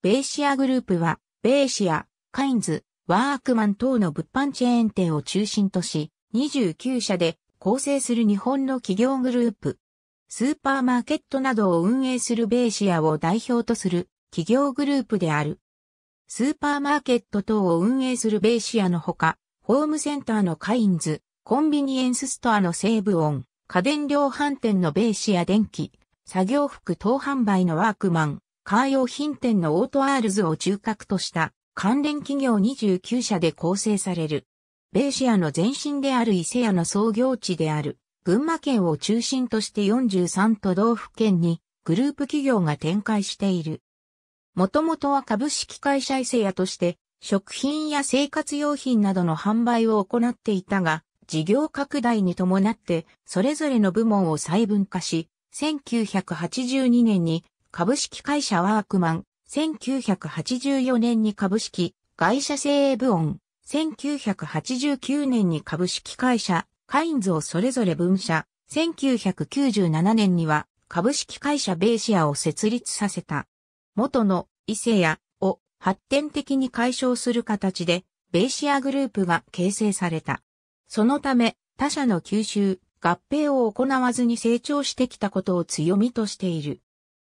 ベーシアグループは、ベーシア、カインズ、ワークマン等の物販チェーン店を中心とし、29社で構成する日本の企業グループ。スーパーマーケットなどを運営するベーシアを代表とする企業グループである。スーパーマーケット等を運営するベーシアのほか、ホームセンターのカインズ、コンビニエンスストアの西ブオン、家電量販店のベーシア電気、作業服等販売のワークマン、カー用品店のオートアールズを中核とした関連企業29社で構成される。ベーシアの前身である伊勢屋の創業地である群馬県を中心として43都道府県にグループ企業が展開している。もともとは株式会社伊勢屋として食品や生活用品などの販売を行っていたが、事業拡大に伴って、それぞれの部門を細分化し、1982年に株式会社ワークマン、1984年に株式会社セ部ブオ1989年に株式会社カインズをそれぞれ分社、1997年には株式会社ベーシアを設立させた。元の伊勢屋を発展的に解消する形で、ベーシアグループが形成された。そのため、他社の吸収、合併を行わずに成長してきたことを強みとしている。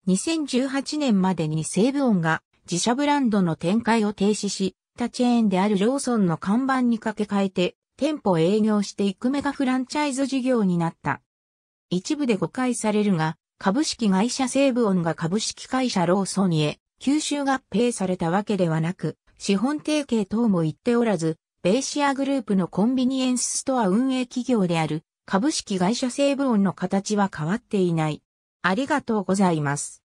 2018年までに西武音が自社ブランドの展開を停止し、他チェーンであるローソンの看板に掛け替えて、店舗営業していくメガフランチャイズ事業になった。一部で誤解されるが、株式会社西武音が株式会社ローソンへ吸収合併されたわけではなく、資本提携等も言っておらず、ベイシアグループのコンビニエンスストア運営企業である株式会社西武音の形は変わっていない。ありがとうございます。